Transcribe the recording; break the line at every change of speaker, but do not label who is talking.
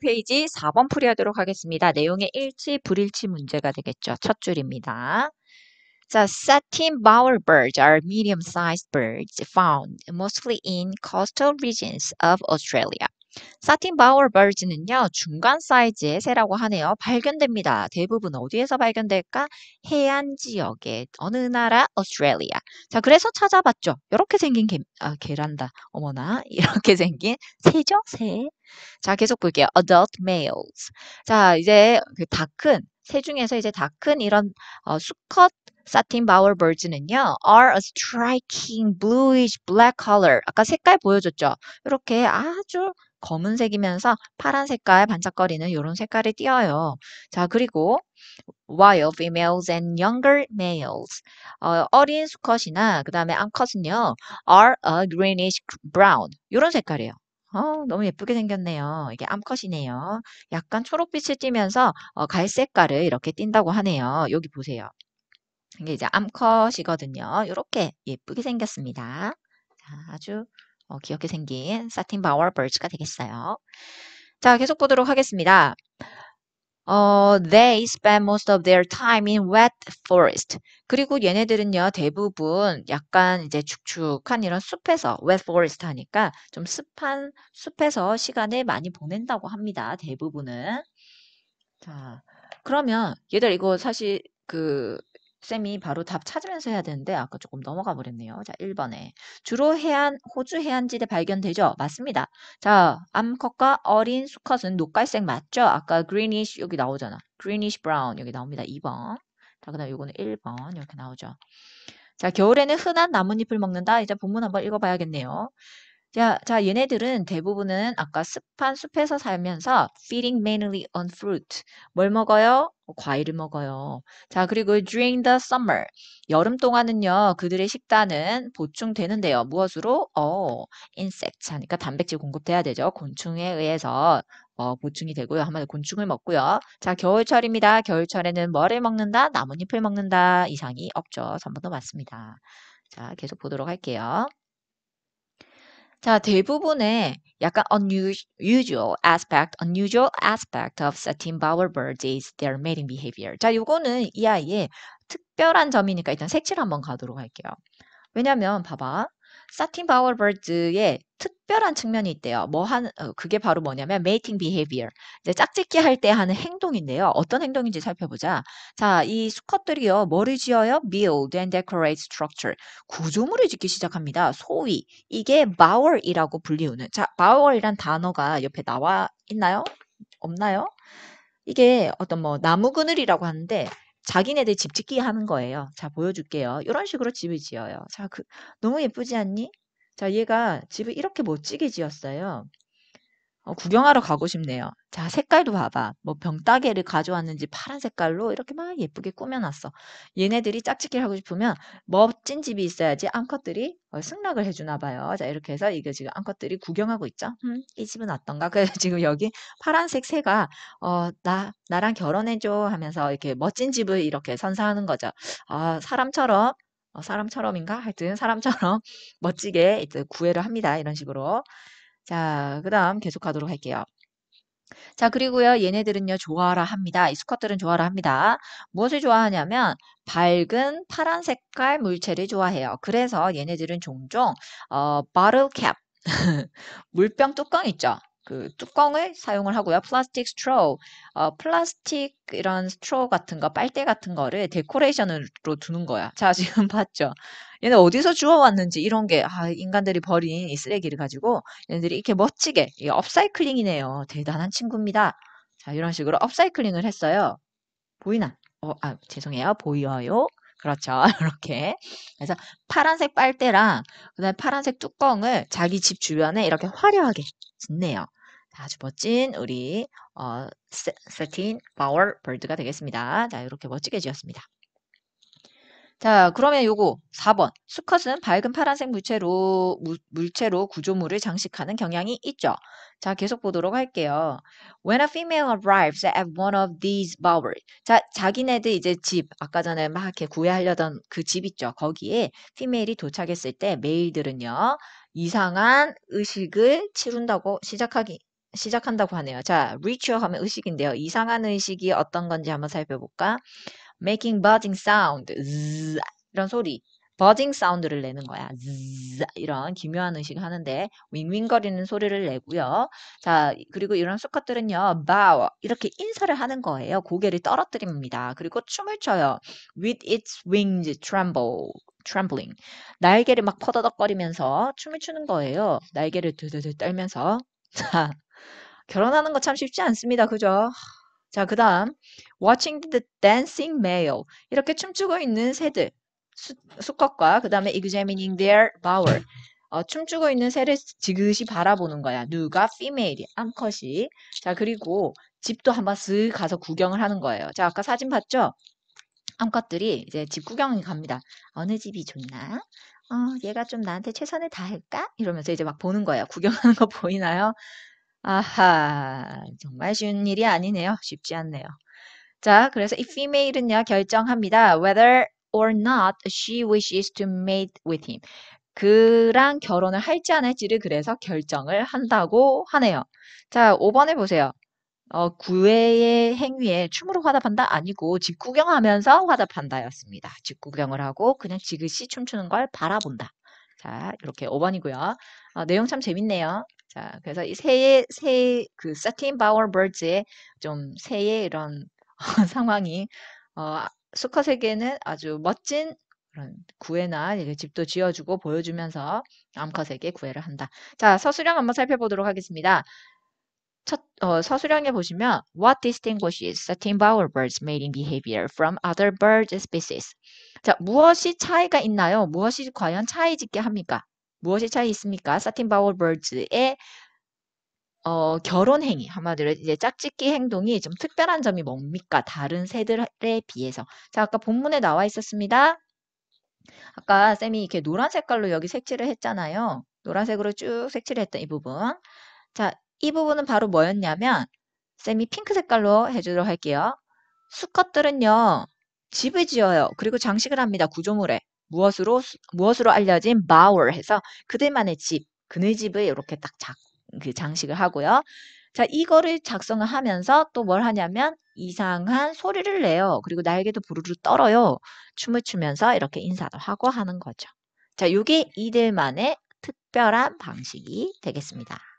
페이지 4번 풀이하도록 하겠습니다. 내용의 일치, 불일치 문제가 되겠죠. 첫 줄입니다. 자, satin bower birds are medium-sized birds found mostly in coastal regions of Australia. 사틴 바울 버즈는요, 중간 사이즈의 새라고 하네요. 발견됩니다. 대부분 어디에서 발견될까? 해안 지역의 어느 나라? 오스트레일리아. 자, 그래서 찾아봤죠. 이렇게 생긴 개, 아, 개란다. 어머나, 이렇게 생긴 새죠? 새. 자, 계속 볼게요. adult males. 자, 이제 그다 큰, 새 중에서 이제 다 큰 이런 어, 수컷 사틴 바울 버즈는요, are a striking bluish black color. 아까 색깔 보여줬죠? 이렇게 아주 검은색이면서 파란 색깔 반짝거리는 이런 색깔이 띄어요. 자, 그리고 while females and younger males 어, 어린 수컷이나 그 다음에 암컷은요 are a greenish brown 이런 색깔이에요. 어, 너무 예쁘게 생겼네요. 이게 암컷이네요. 약간 초록빛을 띠면서 어, 갈색깔을 이렇게 띈다고 하네요. 여기 보세요. 이게 이제 암컷이거든요. 이렇게 예쁘게 생겼습니다. 자, 아주 어, 귀엽게 생긴 사틴 바워 벌츠가 되겠어요. 자, 계속 보도록 하겠습니다. 어, they spend most of their time in wet forest. 그리고 얘네들은요, 대부분 약간 이제 축축한 이런 숲에서, wet forest 하니까 좀 습한 숲에서 시간을 많이 보낸다고 합니다. 대부분은. 자, 그러면 얘들 이거 사실 그 쌤이 바로 답 찾으면서 해야 되는데 아까 조금 넘어가 버렸네요. 자, 1번에 주로 해안 호주 해안지대 발견되죠? 맞습니다. 자, 암컷과 어린 수컷은 녹갈색 맞죠? 아까 greenish 여기 나오잖아. greenish brown 여기 나옵니다. 2번. 자, 그다음 요거는 1번 이렇게 나오죠. 자, 겨울에는 흔한 나뭇잎을 먹는다. 이제 본문 한번 읽어 봐야겠네요. 자, 자, 얘네들은 대부분은 아까 습한 숲에서 살면서 feeding mainly on fruit. 뭘 먹어요? 과일을 먹어요. 자, 그리고 during the summer. 여름 동안은요, 그들의 식단은 보충되는데요. 무엇으로? 어, insect. 하니까 단백질 공급돼야 되죠. 곤충에 의해서 어, 보충이 되고요. 한마디로 곤충을 먹고요. 자, 겨울철입니다. 겨울철에는 뭐를 먹는다? 나뭇잎을 먹는다. 이상이 없죠. 3번도 맞습니다. 자, 계속 보도록 할게요. 자, 대부분의 약간 unusual aspect, unusual aspect of satin bowerbirds is their mating behavior. 자, 요거는 이 아이의 특별한 점이니까 일단 색칠 한번 가도록 할게요. 왜냐면 봐봐. 사틴 바워버드의 특별한 측면이 있대요. 뭐 한, 어, 그게 바로 뭐냐면 메이팅 비 n 비어 이제 짝짓기 할 때 하는 행동인데요. 어떤 행동인지 살펴보자. 자, 이 수컷들이요. 뭐를 지어요? build and decorate structure. 구조물을 짓기 시작합니다. 소위. 이게 b 월이라고 불리우는. 자, b o 이란 단어가 옆에 나와 있나요? 없나요? 이게 어떤 뭐 나무 그늘이라고 하는데 자기네들 집 짓기 하는 거예요. 자, 보여줄게요. 이런 식으로 집을 지어요. 자, 그, 너무 예쁘지 않니? 자, 얘가 집을 이렇게 멋지게 지었어요. 어, 구경하러 가고 싶네요. 자, 색깔도 봐봐. 뭐 병따개를 가져왔는지 파란 색깔로 이렇게 막 예쁘게 꾸며놨어. 얘네들이 짝짓기를 하고 싶으면 멋진 집이 있어야지 암컷들이 어, 승낙을 해주나 봐요. 자, 이렇게 해서 이게 지금 암컷들이 구경하고 있죠. 음, 이 집은 어떤가? 그래서 지금 여기 파란색 새가 어, 나, 나랑 결혼해줘 하면서 이렇게 멋진 집을 이렇게 선사하는 거죠. 아, 어, 사람처럼 사람처럼인가? 하여튼 사람처럼 멋지게 구애를 합니다. 이런 식으로. 자, 그 다음 계속 하도록 할게요. 자, 그리고요, 얘네들은요, 좋아라 합니다. 이 수컷들은 좋아라 합니다. 무엇을 좋아하냐면, 밝은 파란 색깔 물체를 좋아해요. 그래서 얘네들은 종종, 어, bottle cap, 물병 뚜껑 있죠? 그 뚜껑을 사용을 하고요. 플라스틱 스트로, 어, 플라스틱 이런 스트로 같은 거, 빨대 같은 거를 데코레이션으로 두는 거야. 자, 지금 봤죠? 얘네 어디서 주워왔는지 이런 게, 아, 인간들이 버린 이 쓰레기를 가지고 얘네들이 이렇게 멋지게, 이 업사이클링이네요. 대단한 친구입니다. 자, 이런 식으로 업사이클링을 했어요. 보이나? 어, 아, 죄송해요. 보여요. 그렇죠. 이렇게. 그래서 파란색 빨대랑 그다음에 파란색 뚜껑을 자기 집 주변에 이렇게 화려하게 짓네요. 아주 멋진 우리 어, 세, 틴 파워 벌드가 되겠습니다. 자, 이렇게 멋지게 지었습니다. 자, 그러면 요거 4번. 수컷은 밝은 파란색 물체로 무, 물체로 구조물을 장식하는 경향이 있죠. 자, 계속 보도록 할게요. When a female arrives at one of these bowers. 자, 자기네들 이제 집, 아까 전에 막 이렇게 구애하려던 그 집 있죠. 거기에 f 메 m a 이 도착했을 때 메일들은요. 이상한 의식을 치룬다고 시작하기 시작한다고 하네요. 자, ritual 하면 의식인데요. 이상한 의식이 어떤 건지 한번 살펴볼까? making buzzing sound, zzz, 이런 소리. 버징 사운드를 내는 거야. zzz, 이런 기묘한 의식을 하는데 윙윙거리는 소리를 내고요. 자, 그리고 이런 수컷들은요. bow 이렇게 인사를 하는 거예요. 고개를 떨어뜨립니다. 그리고 춤을 춰요. with its wings tremble. 트램블링 날개를 막 퍼더덕거리면서 춤을 추는 거예요. 날개를 드드드 떨면서 자 결혼하는 거 참 쉽지 않습니다. 그죠? 자, 그 다음 watching the dancing male 이렇게 춤추고 있는 새들 수, 수컷과 그 다음에 examining their bower 어, 춤추고 있는 새를 지그시 바라보는 거야. 누가 female이 암컷이 자 그리고 집도 한번 쓱 가서 구경을 하는 거예요. 자 아까 사진 봤죠? 암컷들이 이제 집 구경을 갑니다. 어느 집이 좋나? 어, 얘가 좀 나한테 최선을 다할까? 이러면서 이제 막 보는 거예요. 구경하는 거 보이나요? 아하, 정말 쉬운 일이 아니네요. 쉽지 않네요. 자, 그래서 이 female은요, 결정합니다. whether or not she wishes to mate with him. 그랑 결혼을 할지 안 할지를 그래서 결정을 한다고 하네요. 자, 5번에 보세요. 어, 구애의 행위에 춤으로 화답한다 아니고 집구경하면서 화답한다였습니다. 집구경을 하고 그냥 지그시 춤추는 걸 바라본다. 자, 이렇게 5번이고요. 어, 내용 참 재밌네요. 자, 그래서 이 새의 새그 사틴 바워 버즈의 좀 새의 이런 상황이 어, 수컷에게는 아주 멋진 그런 구애나 집도 지어주고 보여주면서 암컷에게 구애를 한다. 자, 서술형 한번 살펴보도록 하겠습니다. 첫, 어, 서술형에 보시면 What distinguishes satin bower birds' mating behavior from other bird species? 자, 무엇이 차이가 있나요? 무엇이 과연 차이짓게 합니까? 무엇이 차이 있습니까? 사틴 바울 버즈의 어, 결혼 행위 한마디로 이제 짝짓기 행동이 좀 특별한 점이 뭡니까? 다른 새들에 비해서. 자, 아까 본문에 나와 있었습니다. 아까 쌤이 이렇게 노란 색깔로 여기 색칠을 했잖아요. 노란색으로 쭉 색칠을 했던 이 부분. 자, 이 부분은 바로 뭐였냐면 쌤이 핑크 색깔로 해주도록 할게요. 수컷들은요, 집을 지어요. 그리고 장식을 합니다. 구조물에. 무엇으로 무엇으로 알려진 마을 해서 그들만의 집, 그네 집을 이렇게 딱 작, 그 장식을 하고요. 자, 이거를 작성을 하면서 또 뭘 하냐면 이상한 소리를 내요. 그리고 날개도 부르르 떨어요. 춤을 추면서 이렇게 인사도 하고 하는 거죠. 자, 요게 이들만의 특별한 방식이 되겠습니다.